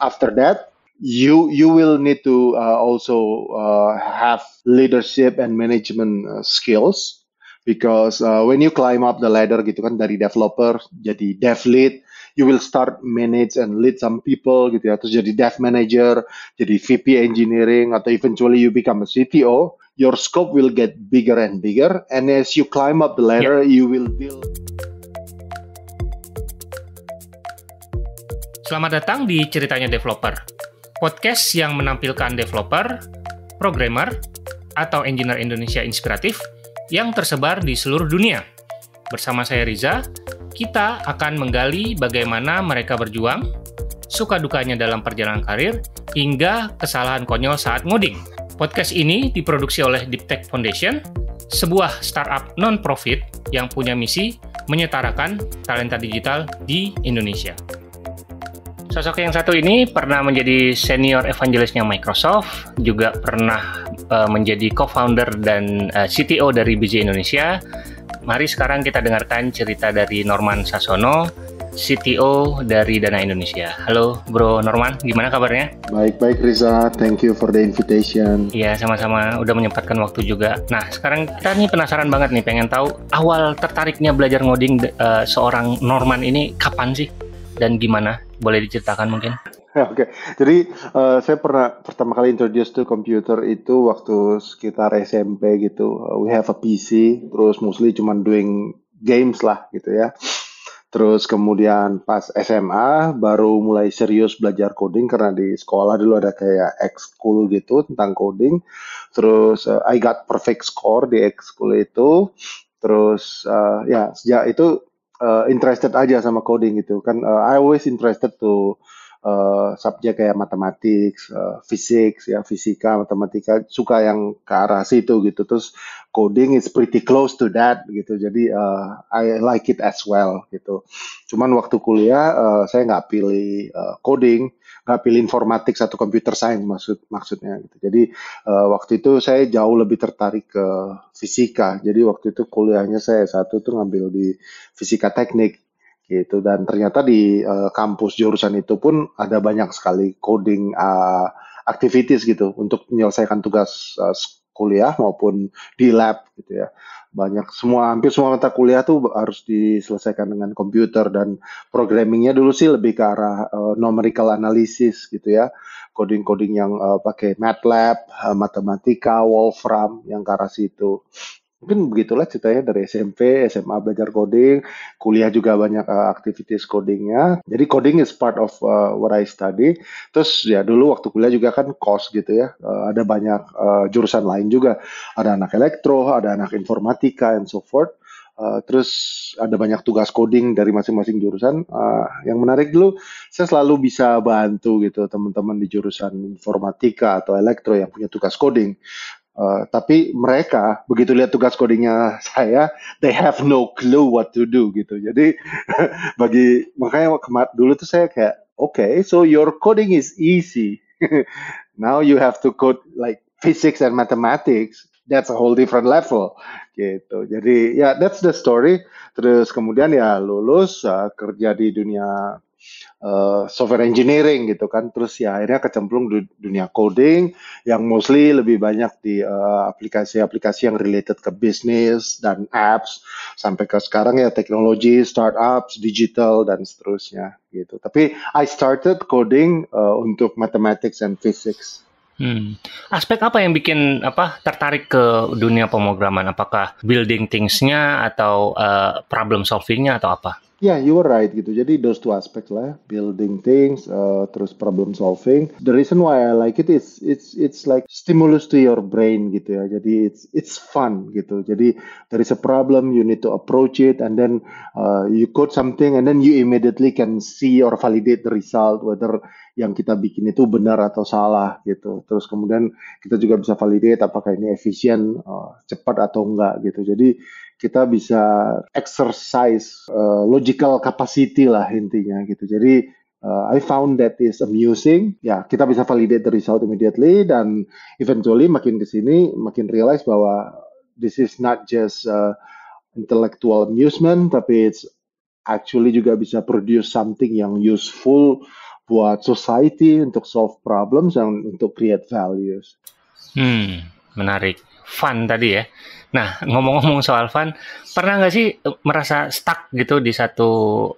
after that you you will need to uh, also uh, have leadership and management uh, skills because uh, when you climb up the ladder gitu kan dari developer jadi dev lead you will start manage and lead some people gitu ya terus jadi dev manager jadi VP engineering atau eventually you become a CTO your scope will get bigger and bigger and as you climb up the ladder yeah. you will deal Selamat datang di Ceritanya Developer, podcast yang menampilkan developer, programmer, atau engineer Indonesia inspiratif yang tersebar di seluruh dunia. Bersama saya Riza, kita akan menggali bagaimana mereka berjuang, suka dukanya dalam perjalanan karir, hingga kesalahan konyol saat ngoding. Podcast ini diproduksi oleh Deep Tech Foundation, sebuah startup non-profit yang punya misi menyetarakan talenta digital di Indonesia. Sosok yang satu ini pernah menjadi senior evangelisnya Microsoft, juga pernah uh, menjadi co-founder dan uh, eh, CTO dari BJ Indonesia. Mari sekarang kita dengarkan cerita dari Norman Sasono, CTO dari Dana Indonesia. Halo Bro Norman, gimana kabarnya? Baik-baik Riza, thank you for the invitation. Iya, sama-sama. Udah menyempatkan waktu juga. Nah, sekarang kita nih penasaran banget nih, pengen tahu awal tertariknya belajar ngoding uh, seorang Norman ini kapan sih? Dan gimana? boleh diceritakan mungkin? Ya, oke, okay. jadi uh, saya pernah pertama kali introduce to computer itu waktu sekitar SMP gitu. Uh, we have a PC, terus mostly cuma doing games lah gitu ya. Terus kemudian pas SMA baru mulai serius belajar coding karena di sekolah dulu ada kayak ekskul gitu tentang coding. Terus uh, I got perfect score di ekskul itu. Terus uh, ya sejak itu uh, interested aja sama coding gitu kan uh, I always interested to Eh, subjek kayak matematik, uh, eh, fisik, ya fisika, matematika, suka yang ke arah situ gitu. Terus coding is pretty close to that gitu. Jadi uh, I like it as well gitu. Cuman waktu kuliah uh, saya nggak pilih uh, coding, nggak pilih informatik atau computer science maksud maksudnya gitu. Jadi uh, waktu itu saya jauh lebih tertarik ke fisika. Jadi waktu itu kuliahnya saya satu tuh ngambil di fisika teknik gitu dan ternyata di uh, kampus jurusan itu pun ada banyak sekali coding uh, activities gitu untuk menyelesaikan tugas uh, kuliah maupun di lab gitu ya banyak semua hampir semua mata kuliah tuh harus diselesaikan dengan komputer dan programmingnya dulu sih lebih ke arah uh, numerical analysis gitu ya coding-coding yang uh, pakai MATLAB, uh, matematika, Wolfram yang ke arah situ mungkin begitulah ceritanya dari SMP, SMA belajar coding, kuliah juga banyak uh, eh, activities codingnya. Jadi coding is part of uh, what I study. Terus ya dulu waktu kuliah juga kan kos gitu ya, uh, ada banyak uh, jurusan lain juga. Ada anak elektro, ada anak informatika, and so forth. Uh, terus ada banyak tugas coding dari masing-masing jurusan. Uh, yang menarik dulu, saya selalu bisa bantu gitu teman-teman di jurusan informatika atau elektro yang punya tugas coding. Uh, tapi mereka begitu lihat tugas codingnya saya, they have no clue what to do gitu. Jadi bagi makanya kemat dulu tuh saya kayak, okay, so your coding is easy. Now you have to code like physics and mathematics. That's a whole different level gitu. Jadi ya yeah, that's the story. Terus kemudian ya lulus uh, kerja di dunia Eh, software engineering gitu kan terus ya akhirnya kecemplung di dunia coding yang mostly lebih banyak di eh, aplikasi-aplikasi uh, yang related ke bisnis dan apps sampai ke sekarang ya teknologi startups digital dan seterusnya gitu tapi I started coding uh, untuk mathematics and physics Hmm. Aspek apa yang bikin apa tertarik ke dunia pemrograman? Apakah building things-nya atau uh, problem solving-nya atau apa? Ya, yeah, you were right gitu. Jadi those two aspects lah, building things, uh, terus problem solving. The reason why I like it is it's it's like stimulus to your brain gitu ya. Jadi it's it's fun gitu. Jadi there is a problem, you need to approach it, and then uh, you code something, and then you immediately can see or validate the result whether yang kita bikin itu benar atau salah gitu. Terus kemudian kita juga bisa validate apakah ini efisien, uh, cepat atau enggak gitu. Jadi kita bisa exercise uh, logical capacity lah intinya gitu. Jadi uh, I found that is amusing. Ya, yeah, kita bisa validate the result immediately dan eventually makin ke sini makin realize bahwa this is not just uh, intellectual amusement tapi it's actually juga bisa produce something yang useful buat society untuk solve problems dan untuk create values. Hmm, menarik fun tadi ya. Nah, ngomong-ngomong soal fun, pernah nggak sih eh, merasa stuck gitu di satu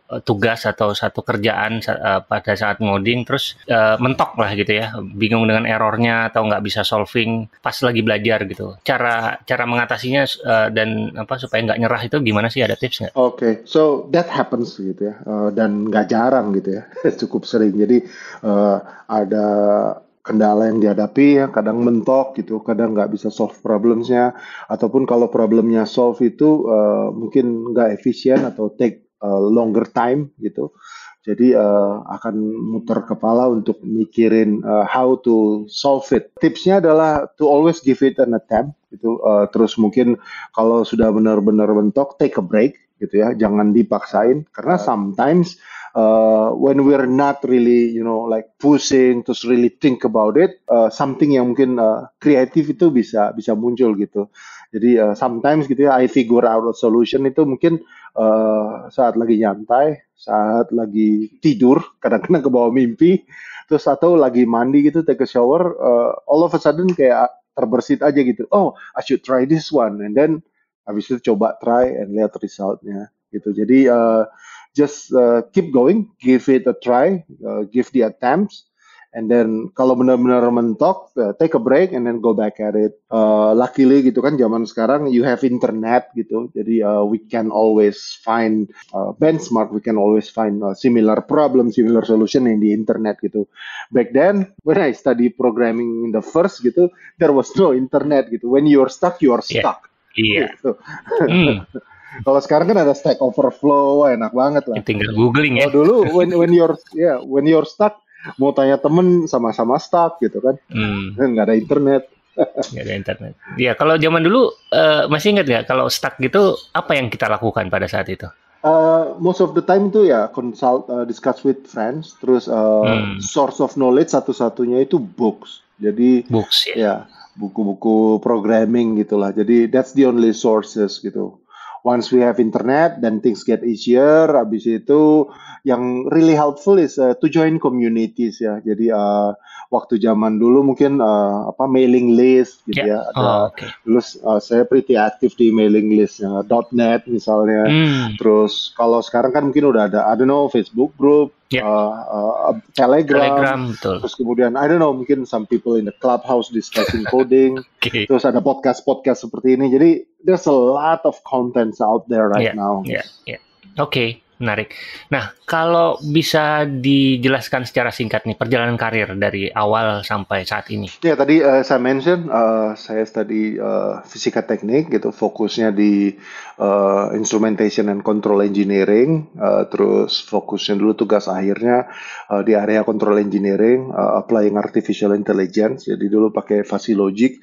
eh, tugas atau satu kerjaan eh, pada saat ngoding, terus uh, mentok lah gitu ya, bingung dengan errornya atau nggak bisa solving pas lagi belajar gitu. Cara cara mengatasinya uh, dan apa supaya nggak nyerah itu gimana sih? Ada tips nggak? Oke, okay. so that happens gitu ya, uh, dan nggak jarang gitu ya, cukup sering. Jadi uh, ada kendala yang dihadapi ya kadang mentok gitu kadang nggak bisa solve problemsnya ataupun kalau problemnya solve itu uh, mungkin nggak efisien atau take uh, longer time gitu jadi uh, akan muter kepala untuk mikirin uh, how to solve it tipsnya adalah to always give it an attempt gitu uh, terus mungkin kalau sudah benar-benar mentok take a break gitu ya jangan dipaksain karena sometimes uh, uh, when we're not really you know like pushing, to really think about it uh, something yang mungkin kreatif uh, itu bisa bisa muncul gitu jadi uh, sometimes gitu ya I figure out a solution itu mungkin uh, saat lagi nyantai saat lagi tidur kadang-kadang ke bawah mimpi terus atau lagi mandi gitu take a shower uh, all of a sudden kayak terbersit aja gitu oh I should try this one and then habis itu coba try and lihat resultnya gitu jadi uh, just uh, keep going, give it a try, uh, give the attempts, and then kalau benar-benar mentok, uh, take a break and then go back at it. Uh, luckily gitu kan zaman sekarang you have internet gitu, jadi uh, we can always find uh, benchmark, we can always find uh, similar problem, similar solution in the internet gitu. Back then when I study programming in the first gitu, there was no internet gitu. When you're stuck, you're stuck. Iya. Yeah. Gitu. Mm. Kalau sekarang kan ada Stack Overflow, enak banget lah. Tinggal googling ya. kalo dulu when when you're ya yeah, when you're stuck mau tanya temen sama-sama stuck gitu kan, hmm. nggak ada internet. Nggak ada internet. Ya kalau zaman dulu uh, masih ingat nggak kalau stuck gitu apa yang kita lakukan pada saat itu? Uh, most of the time itu ya consult, uh, discuss with friends, terus uh, hmm. source of knowledge satu-satunya itu books. Jadi books ya. ya buku-buku programming gitulah. Jadi that's the only sources gitu once we have internet, then things get easier. Habis itu yang really helpful is uh, to join communities ya. Jadi uh, waktu zaman dulu mungkin uh, apa mailing list gitu yeah. ya. Ada, oh, okay. uh, saya pretty aktif di mailing list ya, .net misalnya. Mm. Terus kalau sekarang kan mungkin udah ada I don't know Facebook group yeah. uh, uh, Telegram, Telegram terus kemudian I don't know mungkin some people in the clubhouse discussing coding, okay. terus ada podcast podcast seperti ini. Jadi there's a lot of contents out there right yeah. now. Yeah, yeah. Oke, okay menarik. Nah, kalau bisa dijelaskan secara singkat nih perjalanan karir dari awal sampai saat ini. Ya tadi uh, saya mention uh, saya study uh, fisika teknik gitu, fokusnya di uh, instrumentation and control engineering, uh, terus fokusnya dulu tugas akhirnya uh, di area control engineering, uh, applying artificial intelligence. Jadi dulu pakai Fuzzy Logic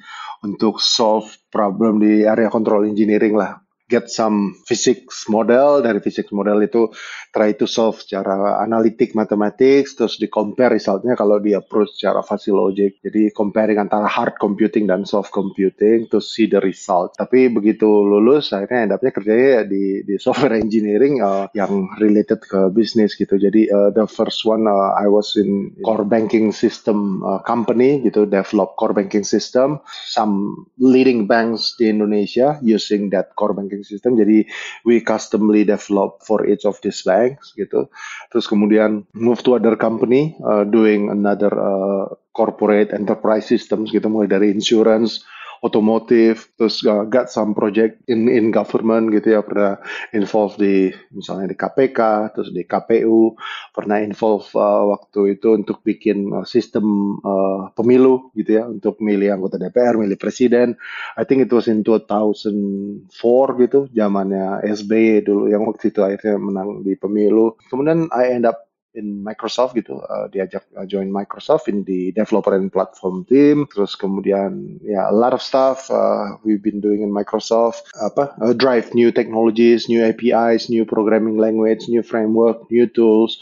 untuk solve problem di area control engineering lah get some physics model dari physics model itu try to solve secara analitik matematik terus di compare resultnya kalau di approach secara fuzzy logic jadi comparing antara hard computing dan soft computing to see the result tapi begitu lulus akhirnya end upnya kerjanya ya di di software engineering uh, yang related ke bisnis gitu jadi uh, the first one uh, I was in core banking system uh, company gitu develop core banking system some leading banks di Indonesia using that core banking banking system. Jadi we customly develop for each of these banks gitu. Terus kemudian move to other company uh, doing another uh, corporate enterprise systems gitu mulai dari insurance otomotif, terus uh, got some project in in government gitu ya pernah involved di misalnya di KPK, terus di KPU, pernah involved uh, waktu itu untuk bikin uh, sistem uh, pemilu gitu ya untuk milih anggota DPR, milih presiden. I think it was in 2004 gitu, zamannya SBY dulu yang waktu itu akhirnya menang di pemilu. Kemudian I end up in Microsoft gitu uh, diajak uh, join Microsoft in the developer and platform team terus kemudian ya yeah, a lot of stuff uh, we've been doing in Microsoft apa uh, drive new technologies new APIs new programming language new framework new tools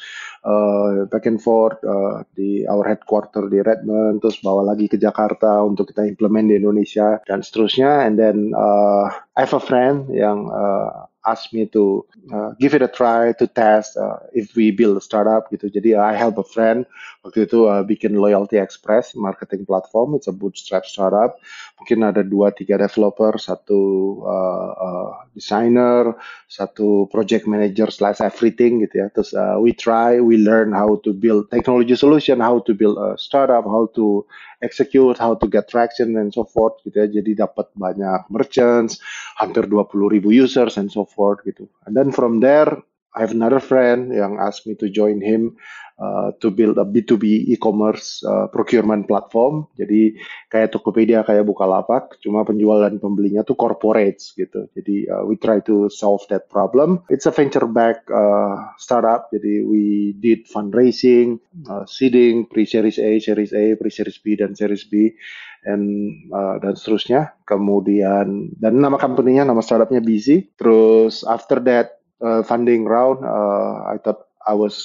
uh, back and forth uh, di our headquarter di Redmond terus bawa lagi ke Jakarta untuk kita implement di Indonesia dan seterusnya and then uh, I have a friend yang uh, Ask me to uh, give it a try to test uh, if we build a startup gitu. Jadi uh, I help a friend waktu itu uh, bikin Loyalty Express marketing platform, it's a bootstrap startup. Mungkin ada dua tiga developer, satu uh, uh, designer, satu project manager slash everything gitu ya. Terus uh, we try, we learn how to build technology solution, how to build a startup, how to execute, how to get traction, and so forth gitu ya. Jadi dapat banyak merchants, hampir 20 ribu users, and so forth gitu. And then from there, I have another friend yang asked me to join him uh, to build a B2B e-commerce uh, procurement platform. Jadi kayak Tokopedia, kayak Bukalapak, cuma penjual dan pembelinya tuh corporates gitu. Jadi uh, we try to solve that problem. It's a venture back uh, startup. Jadi we did fundraising, uh, seeding, pre-series A, series A, pre-series B, dan series B, and uh, dan seterusnya. Kemudian dan nama company-nya, nama startupnya Busy. Terus after that uh, funding round, uh, I thought I was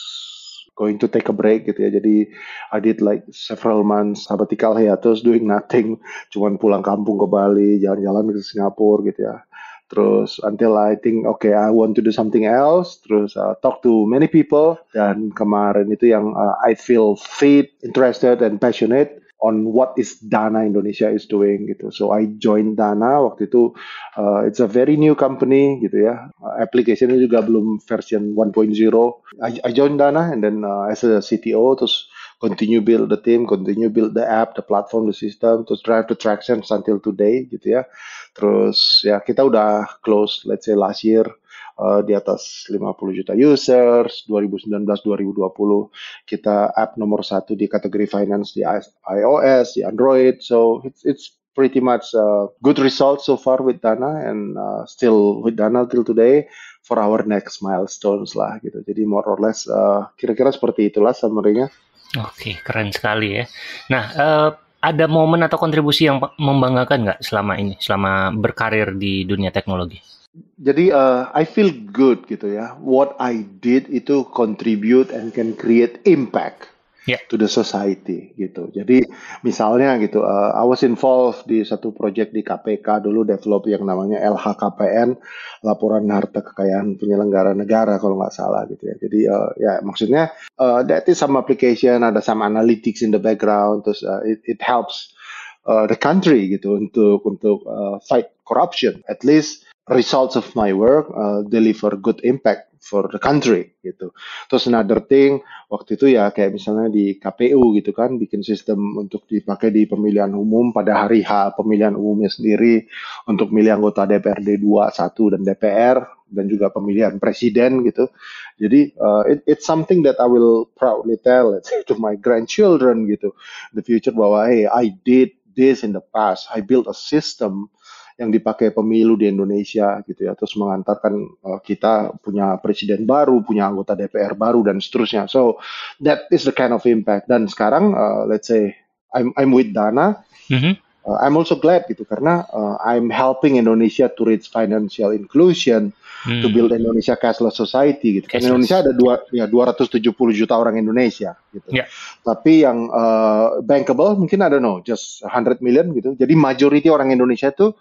going to take a break gitu ya. Jadi I did like several months sabbatical terus doing nothing, cuman pulang kampung ke Bali, jalan-jalan ke Singapura gitu ya. Terus until I think okay I want to do something else, terus uh, talk to many people dan kemarin itu yang uh, I feel fit, interested and passionate on what is Dana Indonesia is doing gitu. So I joined Dana waktu itu uh, it's a very new company gitu ya. Uh, applicationnya juga belum version 1.0. I, I joined Dana and then uh, as a CTO terus continue build the team, continue build the app, the platform, the system, to drive the traction until today gitu ya. Terus ya kita udah close let's say last year Eh, di atas 50 juta users, 2019-2020 kita app nomor satu di kategori finance di iOS, di Android, so it's it's pretty much uh, good result so far with Dana and uh, still with Dana till today for our next milestones lah gitu. Jadi more or less uh, kira-kira uh, seperti itulah summary-nya. Oke, okay, keren sekali ya. Nah, uh, ada momen atau kontribusi yang membanggakan nggak selama ini, selama berkarir di dunia teknologi? jadi uh, I feel good gitu ya. What I did itu contribute and can create impact yeah. to the society gitu. Jadi misalnya gitu, uh, I was involved di satu project di KPK dulu develop yang namanya LHKPN, laporan harta kekayaan penyelenggara negara kalau nggak salah gitu ya. Jadi uh, ya maksudnya uh, that is some application, ada some analytics in the background, terus uh, it, it helps uh, the country gitu untuk untuk uh, fight corruption. At least results of my work uh, deliver good impact for the country gitu. Terus another thing waktu itu ya kayak misalnya di KPU gitu kan bikin sistem untuk dipakai di pemilihan umum pada hari H pemilihan umumnya sendiri untuk milih anggota DPRD 2, 1 dan DPR dan juga pemilihan presiden gitu. Jadi uh, it, it's something that I will proudly tell let's to my grandchildren gitu the future bahwa hey I did this in the past. I built a system yang dipakai pemilu di Indonesia gitu ya terus mengantarkan uh, kita punya presiden baru punya anggota DPR baru dan seterusnya so that is the kind of impact dan sekarang uh, let's say I'm I'm with Dana mm-hmm. uh, I'm also glad gitu karena uh, I'm helping Indonesia to reach financial inclusion mm. to build Indonesia cashless society gitu kan Indonesia ada dua ya 270 juta orang Indonesia gitu yeah. tapi yang uh, bankable mungkin I don't know just 100 million gitu jadi majority orang Indonesia itu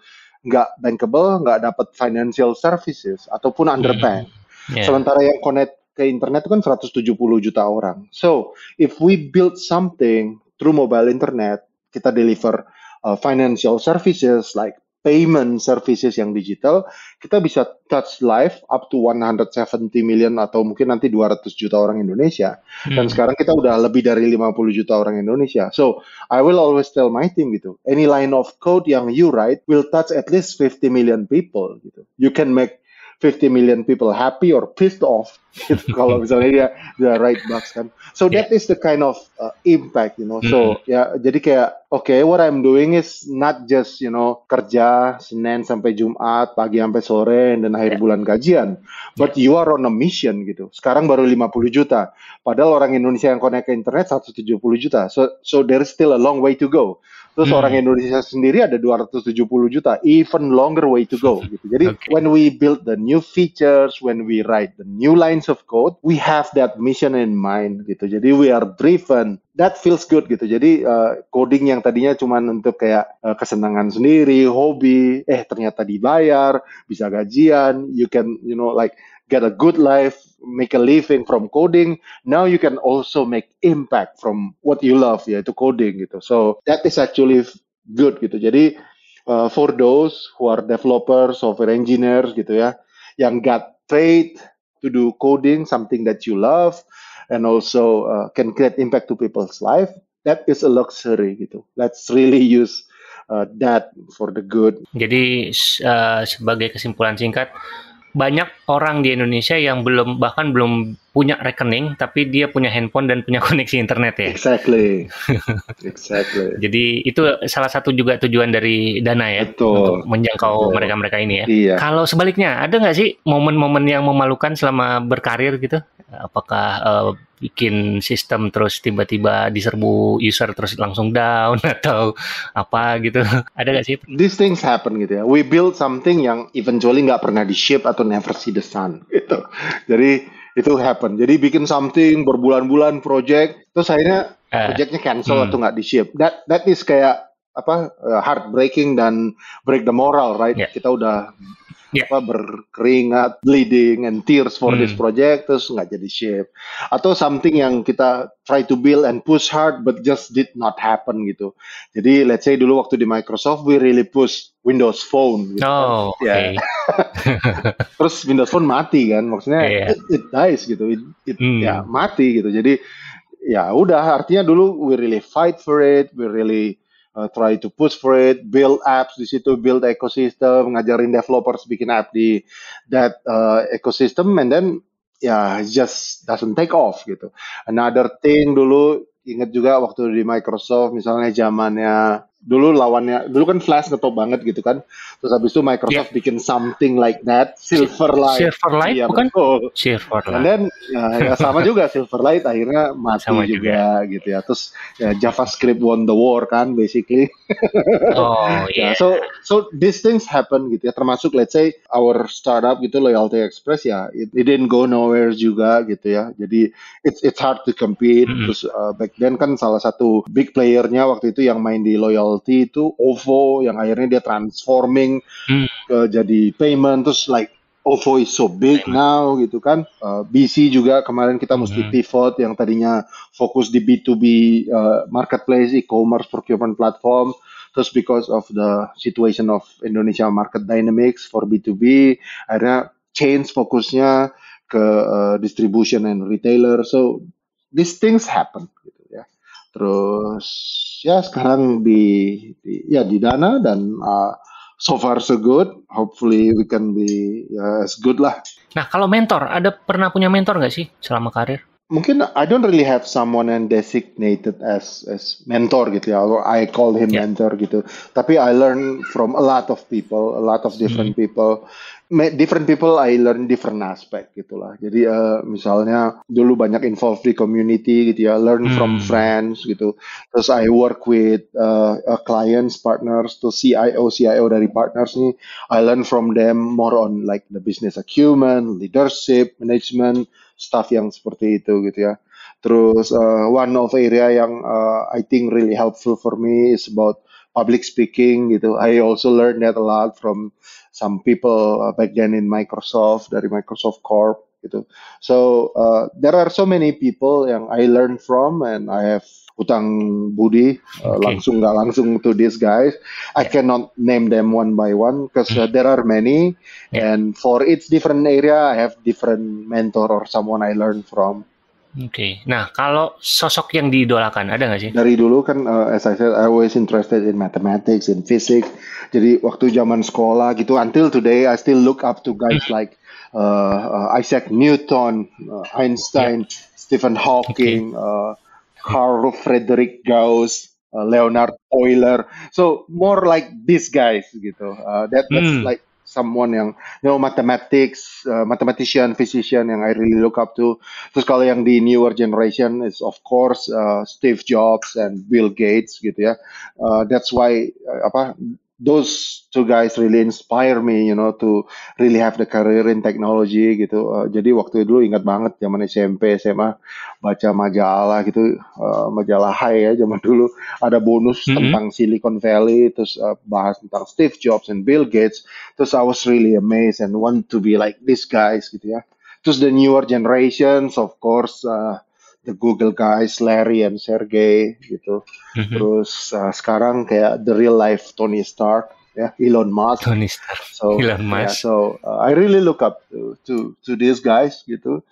nggak bankable, nggak dapat financial services ataupun hmm. underbank. Yeah. Sementara yang connect ke internet itu kan 170 juta orang. So, if we build something through mobile internet, kita deliver uh, financial services like payment services yang digital, kita bisa touch live up to 170 million atau mungkin nanti 200 juta orang Indonesia. Hmm. Dan sekarang kita udah lebih dari 50 juta orang Indonesia. So, I will always tell my team gitu, any line of code yang you write will touch at least 50 million people gitu. You can make 50 million people happy or pissed off gitu, kalau misalnya dia dia right box kan so that yeah. is the kind of uh, impact you know so mm -hmm. ya yeah, jadi kayak oke okay, what I'm doing is not just you know kerja Senin sampai Jumat pagi sampai sore dan akhir yeah. bulan gajian but yeah. you are on a mission gitu sekarang baru 50 juta padahal orang Indonesia yang connect ke internet 170 juta so so there is still a long way to go Terus hmm. orang Indonesia sendiri ada 270 juta, even longer way to go gitu. Jadi okay. when we build the new features, when we write the new lines of code, we have that mission in mind gitu. Jadi we are driven that feels good gitu. Jadi uh, coding yang tadinya cuma untuk kayak uh, kesenangan sendiri, hobi, eh ternyata dibayar, bisa gajian, you can you know like get a good life, make a living from coding, now you can also make impact from what you love, yaitu coding gitu. So that is actually good gitu. Jadi uh, for those who are developers, software engineers gitu ya, yang got paid to do coding, something that you love, and also uh, can create impact to people's life, that is a luxury gitu. Let's really use uh, that for the good. Jadi uh, sebagai kesimpulan singkat, banyak orang di Indonesia yang belum bahkan belum punya rekening tapi dia punya handphone dan punya koneksi internet ya. Exactly. exactly. Jadi itu salah satu juga tujuan dari dana ya Betul. untuk menjangkau mereka-mereka ini ya. Iya. Kalau sebaliknya ada nggak sih momen-momen yang memalukan selama berkarir gitu? Apakah uh, bikin sistem terus tiba-tiba diserbu user terus langsung down atau apa gitu ada gak sih? These things happen gitu ya. We build something yang eventually nggak pernah di ship atau never see the sun gitu. Jadi itu happen. Jadi bikin something berbulan-bulan project terus akhirnya eh, projectnya cancel hmm. atau nggak di ship. That that is kayak apa uh, heartbreaking dan break the moral right? Yeah. Kita udah yeah. apa berkeringat, bleeding and tears for mm. this hmm. project terus nggak jadi shape atau something yang kita try to build and push hard but just did not happen gitu. Jadi let's say dulu waktu di Microsoft we really push Windows Phone. Gitu. Kan. Oh, ya. okay. terus Windows Phone mati kan maksudnya yeah. it, it dies gitu, it, it mm. ya mati gitu. Jadi ya udah artinya dulu we really fight for it, we really uh, try to push for it, build apps di situ, build ecosystem, ngajarin developers bikin app di that uh, ecosystem, and then ya yeah, just doesn't take off gitu. Another thing dulu inget juga waktu di Microsoft misalnya zamannya dulu lawannya dulu kan Flash ngetop banget gitu kan terus habis itu Microsoft yeah. bikin something like that Silverlight Silverlight ya, bukan betul. Silverlight and then ya, ya sama juga Silverlight akhirnya mati sama juga. juga gitu ya terus ya, JavaScript won the war kan basically oh yeah. ya, iya. so so these things happen gitu ya termasuk let's say our startup gitu Loyalty Express ya it, it didn't go nowhere juga gitu ya jadi it's it's hard to compete mm -hmm. terus uh, back then kan salah satu big playernya waktu itu yang main di Loyal loyalty itu OVO yang akhirnya dia transforming hmm. ke jadi payment terus like OVO is so big payment. now gitu kan. Uh, BC juga kemarin kita mesti hmm. pivot yang tadinya fokus di B2B uh, marketplace e-commerce procurement platform terus because of the situation of Indonesia market dynamics for B2B akhirnya change fokusnya ke uh, distribution and retailer so these things happen gitu. Terus ya sekarang di, di ya di Dana dan uh, so far so good. Hopefully we can be uh, as good lah. Nah kalau mentor, ada pernah punya mentor nggak sih selama karir? Mungkin I don't really have someone yang designated as as mentor gitu ya. I call him yeah. mentor gitu. Tapi I learn from a lot of people, a lot of different hmm. people different people I learn different aspect gitulah. Jadi uh, misalnya dulu banyak involved di community gitu ya, learn hmm. from friends gitu. Terus I work with uh, uh, clients, partners, to CIO, CIO dari partners nih. I learn from them more on like the business acumen, leadership, management, stuff yang seperti itu gitu ya. Terus uh, one of area yang uh, I think really helpful for me is about public speaking gitu. I also learned that a lot from some people uh, back then in Microsoft dari Microsoft Corp gitu. So uh, there are so many people yang I learn from and I have utang budi uh, okay. langsung nggak langsung to these guys. I cannot name them one by one because uh, mm-hmm. there are many yeah. and for each different area I have different mentor or someone I learn from. Oke, okay. nah kalau sosok yang diidolakan ada nggak sih? Dari dulu kan, uh, as I said, I always interested in mathematics, in physics. Jadi waktu zaman sekolah gitu, until today I still look up to guys hmm. like uh, uh, Isaac Newton, uh, Einstein, yeah. Stephen Hawking, okay. uh, Carl Friedrich Gauss, uh, Leonard Euler. So more like these guys gitu. Uh, that, that's mm. like someone yang you know mathematics, uh, mathematician, physician yang I really look up to. Terus kalau yang di newer generation is of course uh, Steve Jobs and Bill Gates gitu ya. Uh, that's why uh, apa those two guys really inspire me, you know, to really have the career in technology gitu. Uh, jadi waktu itu dulu ingat banget zaman SMP, SMA baca majalah gitu, uh, majalah High ya zaman dulu ada bonus mm-hmm. tentang Silicon Valley, terus uh, bahas tentang Steve Jobs and Bill Gates. Terus I was really amazed and want to be like these guys gitu ya. Terus the newer generations, of course. Uh, the Google guys Larry and Sergey gitu mm-hmm. terus uh, sekarang kayak the real life Tony Stark ya yeah, Elon Musk Tony Stark so, Elon Musk yeah, so uh, I really look up to, to to these guys gitu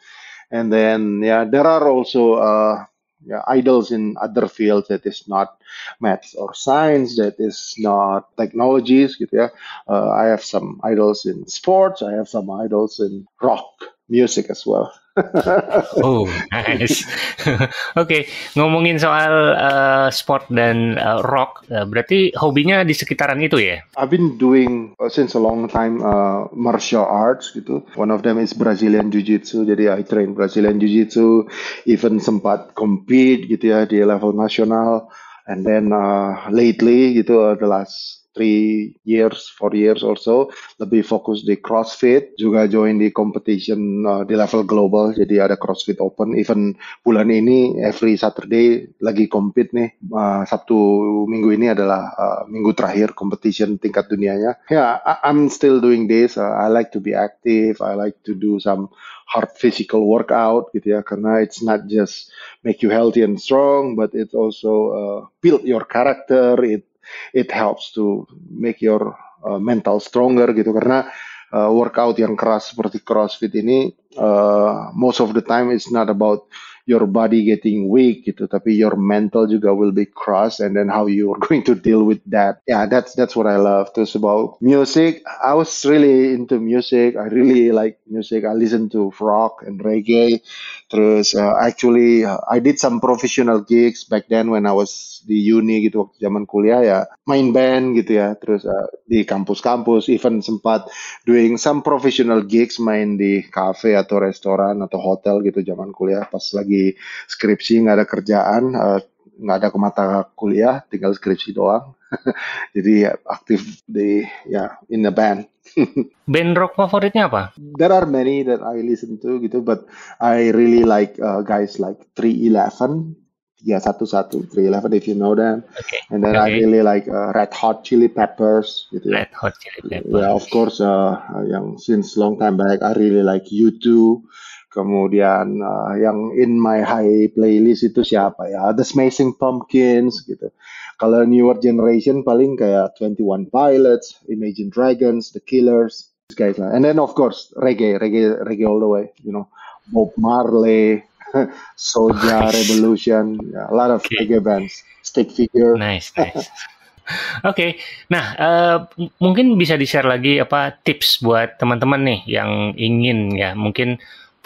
and then yeah there are also uh, yeah, idols in other fields that is not maths or science, that is not technologies. Gitu ya. Uh, I have some idols in sports. I have some idols in rock music as well. oh, nice. Oke, okay. ngomongin soal uh, sport dan uh, rock, uh, berarti hobinya di sekitaran itu ya? I've been doing uh, since a long time uh, martial arts gitu. One of them is Brazilian Jiu-Jitsu. Jadi I train Brazilian Jiu-Jitsu, even sempat compete gitu ya di level nasional. And then uh, lately gitu uh, the last three years, four years or so, lebih fokus di CrossFit, juga join di competition uh, di level global, jadi ada CrossFit Open. Even bulan ini, every Saturday lagi compete nih, uh, Sabtu minggu ini adalah uh, minggu terakhir competition tingkat dunianya. Ya, yeah, I'm still doing this, uh, I like to be active, I like to do some hard physical workout gitu ya karena it's not just make you healthy and strong but it's also uh, build your character it it helps to make your uh, mental stronger gitu karena uh, workout yang keras seperti CrossFit ini uh, most of the time it's not about your body getting weak gitu tapi your mental juga will be crushed and then how you are going to deal with that yeah that's that's what I love terus about music I was really into music I really like music I listen to rock and reggae terus uh, actually uh, I did some professional gigs back then when I was di uni gitu waktu zaman kuliah ya main band gitu ya terus uh, di kampus-kampus even sempat doing some professional gigs main di cafe atau restoran atau hotel gitu zaman kuliah pas lagi lagi skripsi nggak ada kerjaan uh, nggak ada ke mata kuliah tinggal skripsi doang jadi ya, aktif di ya in the band band rock favoritnya apa there are many that I listen to gitu but I really like uh, guys like 311 ya satu satu three eleven if you know them okay. and then okay. I really like uh, Red Hot Chili Peppers gitu ya. Red Hot Chili Peppers yeah of course uh, yang since long time back I really like U2 kemudian uh, yang in my high playlist itu siapa ya The Smashing Pumpkins gitu kalau newer generation paling kayak 21 Pilots Imagine Dragons The Killers guys lah and then of course reggae reggae reggae all the way you know Bob Marley Soja Revolution yeah, a lot of okay. reggae bands stick figure nice nice Oke, okay. nah uh, mungkin bisa di share lagi apa tips buat teman-teman nih yang ingin ya mungkin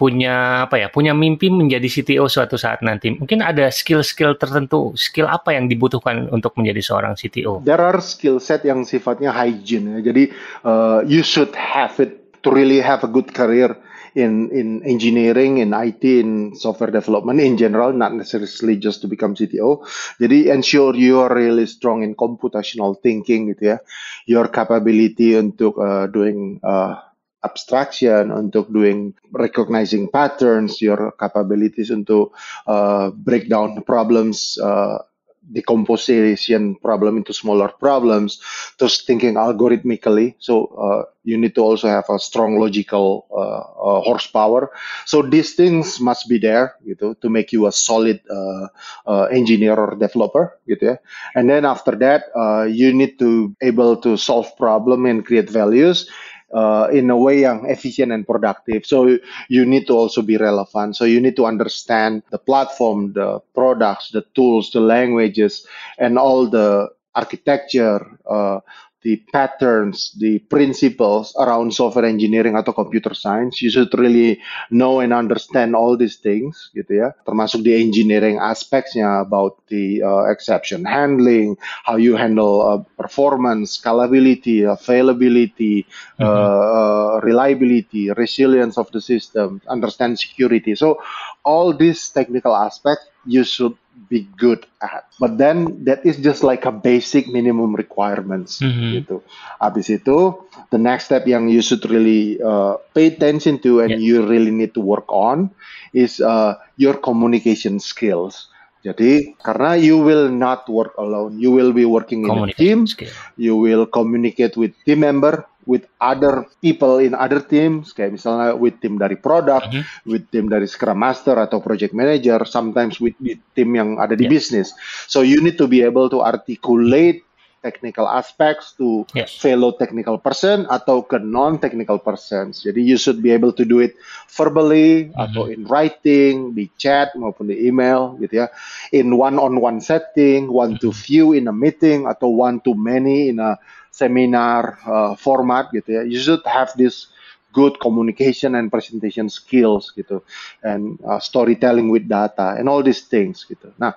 punya apa ya punya mimpi menjadi CTO suatu saat nanti mungkin ada skill-skill tertentu skill apa yang dibutuhkan untuk menjadi seorang CTO there are skill set yang sifatnya hygiene ya. jadi uh, you should have it to really have a good career in in engineering in IT in software development in general not necessarily just to become CTO jadi ensure you are really strong in computational thinking gitu ya your capability untuk uh, doing uh, abstraction, untuk doing recognizing patterns, your capabilities untuk uh, break down problems, uh, decomposition problem into smaller problems, just thinking algorithmically. So uh, you need to also have a strong logical uh, uh, horsepower. So these things must be there, you know, to make you a solid uh, uh, engineer or developer, you know. And then after that, uh, you need to able to solve problem and create values uh, in a way yang efficient and productive. So you need to also be relevant. So you need to understand the platform, the products, the tools, the languages, and all the architecture uh, the patterns, the principles around software engineering atau computer science. You should really know and understand all these things, gitu ya. Termasuk di engineering aspectsnya about the uh, exception handling, how you handle uh, performance, scalability, availability, uh, mm-hmm. uh, reliability, resilience of the system, understand security. So all these technical aspects you should be good at. But then that is just like a basic minimum requirements mm -hmm. gitu. Abis itu the next step yang you should really uh, pay attention to and yeah. you really need to work on is uh, your communication skills. Jadi karena you will not work alone, you will be working in a team, skill. you will communicate with team member, with other people in other teams kayak misalnya with tim dari product, mm -hmm. with tim dari scrum master atau project manager, sometimes with team yang ada di yeah. bisnis. So you need to be able to articulate technical aspects to yes. fellow technical person atau ke non technical persons. Jadi you should be able to do it verbally mm -hmm. atau in writing, di chat maupun di email gitu ya. In one on one setting, one to mhm. few in a meeting atau one to many in a seminar uh, format gitu ya. You should have this good communication and presentation skills gitu and uh, storytelling with data and all these things gitu. Nah,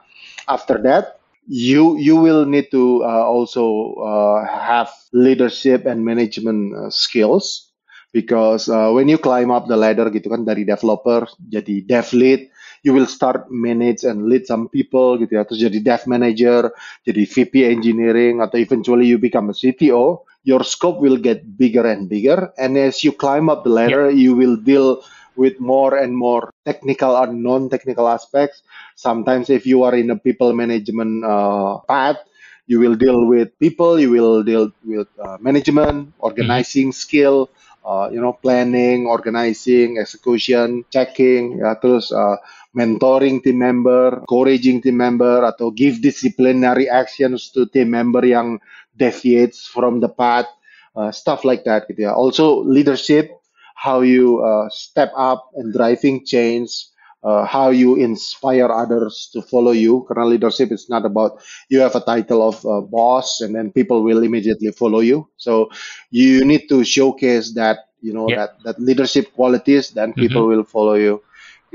after that you you will need to uh, also uh, have leadership and management uh, skills because uh, when you climb up the ladder gitu kan dari developer jadi dev lead you will start manage and lead some people gitu ya terus jadi dev manager jadi VP engineering atau eventually you become a CTO your scope will get bigger and bigger and as you climb up the ladder yeah. you will deal with more and more technical or non-technical aspects. Sometimes if you are in a people management uh, path, you will deal with people, you will deal with uh, management, mm-hmm. organizing mm-hmm. skill, uh, you know, planning, organizing, execution, checking, Yeah, terus uh, mentoring team member, encouraging team member, atau give disciplinary actions to team member yang deviates from the path, uh, stuff like that gitu ya. Also leadership, how you uh, step up and driving change, uh, how you inspire others to follow you. Current leadership is not about you have a title of uh, boss and then people will immediately follow you. So you need to showcase that you know yeah. that that leadership qualities, then mm-hmm. people mm-hmm. will follow you.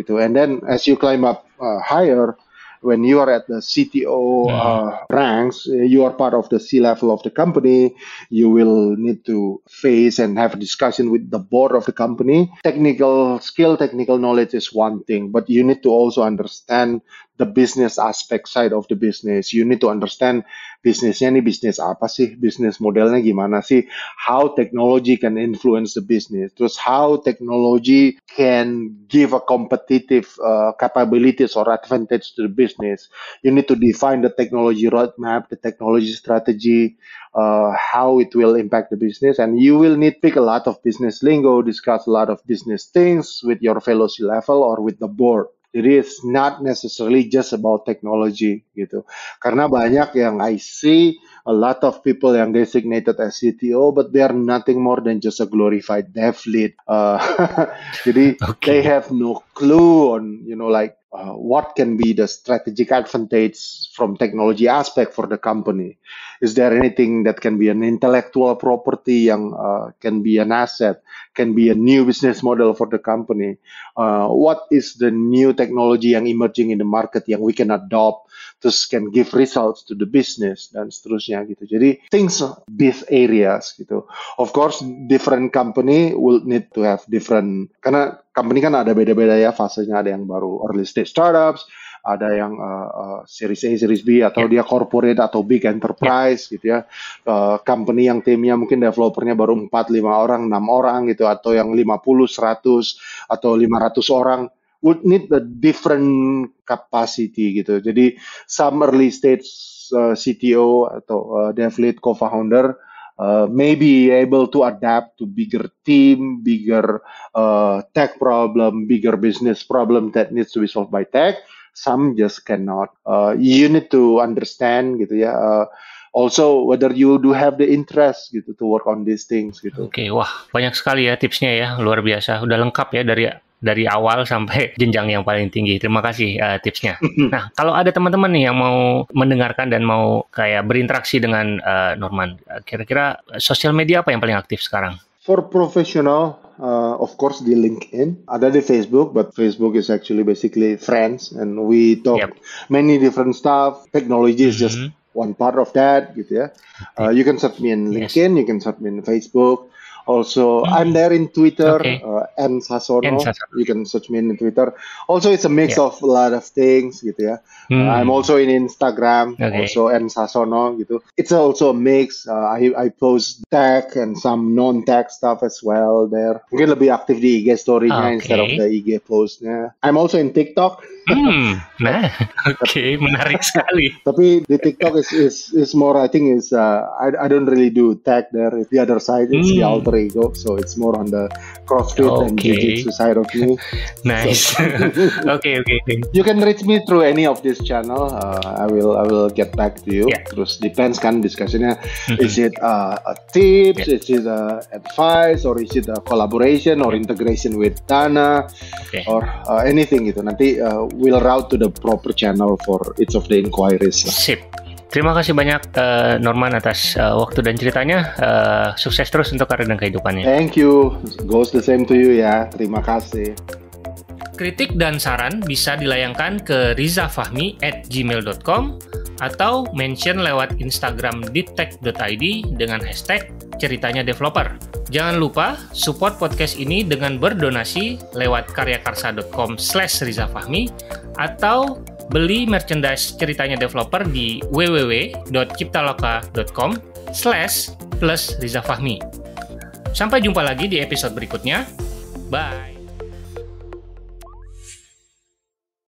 And then as you climb up uh, higher when you are at the CTO uh, ranks, eh, you are part of the C level of the company. You will need to face and have a discussion with the board of the company. Technical skill, technical knowledge is one thing, but you need to also understand the business aspect side of the business. You need to understand bisnisnya nih bisnis apa sih, bisnis modelnya gimana sih, how technology can influence the business, terus how technology can give a competitive uh, capabilities or advantage to the business. You need to define the technology roadmap, the technology strategy, uh, how it will impact the business, and you will need pick a lot of business lingo, discuss a lot of business things with your fellow C level or with the board. Jadi it's not necessarily just about technology gitu. Karena banyak yang I see a lot of people yang designated as CTO, but they are nothing more than just a glorified dev lead. Uh, jadi okay. they have no clue on you know like uh, what can be the strategic advantage from technology aspect for the company? Is there anything that can be an intellectual property yang uh, can be an asset, can be a new business model for the company? Uh, what is the new technology yang emerging in the market yang we can adopt terus can give results to the business dan seterusnya gitu. Jadi things these areas gitu. Of course different company will need to have different karena company kan ada beda-beda ya fasenya ada yang baru early stage startups, ada yang uh, uh, series A, series B atau yeah. dia corporate atau big enterprise yeah. gitu ya. Uh, company yang timnya mungkin developernya baru 4, 5 orang, 6 orang gitu atau yang 50, 100 atau 500 orang would need a different capacity gitu. Jadi some early stage uh, CTO atau uh, dev lead co-founder uh, maybe able to adapt to bigger team, bigger uh, tech problem, bigger business problem that needs to be solved by tech. Some just cannot. Uh, you need to understand gitu ya. Uh, also whether you do have the interest gitu to work on these things gitu. Oke, okay, wah banyak sekali ya tipsnya ya, luar biasa. Udah lengkap ya dari dari awal sampai jenjang yang paling tinggi. Terima kasih uh, tipsnya. Nah, kalau ada teman-teman nih yang mau mendengarkan dan mau kayak berinteraksi dengan uh, Norman, eh, kira-kira sosial media apa yang paling aktif sekarang? For professional, uh, of course di LinkedIn ada di Facebook but Facebook is actually basically friends and we talk yep. many different stuff technology is just mm -hmm. one part of that gitu ya uh, you can search me in LinkedIn yes. you can search me in Facebook Also, mm. I'm there in Twitter, okay. uh, M, Sasono. You can search me in Twitter. Also, it's a mix yeah. of a lot of things gitu ya. Mm. Uh, I'm also in Instagram, okay. also M Sasono gitu. It's also a mix. Uh, I I post tech and some non-tech stuff as well there. Mungkin lebih aktif di IG story-nya okay. Ah, instead of the IG post-nya. I'm also in TikTok. Hmm, nah, oke, okay, menarik sekali. Tapi di TikTok is is is more I think is uh, I I don't really do tag there. It's the other side is hmm. the alter ego, so it's more on the CrossFit okay. and jiu-jitsu side of me. nice. okay, okay. You can reach me through any of this channel. Uh, I will I will get back to you. Yeah. Terus depends kan diskusinya. Mm-hmm. is it uh, a tips? Yeah. Is it a uh, advice or is it a collaboration or integration with Dana okay. or uh, anything gitu. Nanti uh, will route to the proper channel for each of the inquiries. Lah. Sip. Terima kasih banyak uh, Norman atas uh, waktu dan ceritanya. Uh, sukses terus untuk karir dan kehidupannya. Thank you. Goes the same to you ya. Terima kasih. Kritik dan saran bisa dilayangkan ke rizafahmi at gmail.com atau mention lewat Instagram deeptech.id dengan hashtag ceritanya developer. Jangan lupa support podcast ini dengan berdonasi lewat karyakarsa.com slash rizafahmi atau beli merchandise ceritanya developer di www.ciptaloka.com slash plus rizafahmi. Sampai jumpa lagi di episode berikutnya. Bye!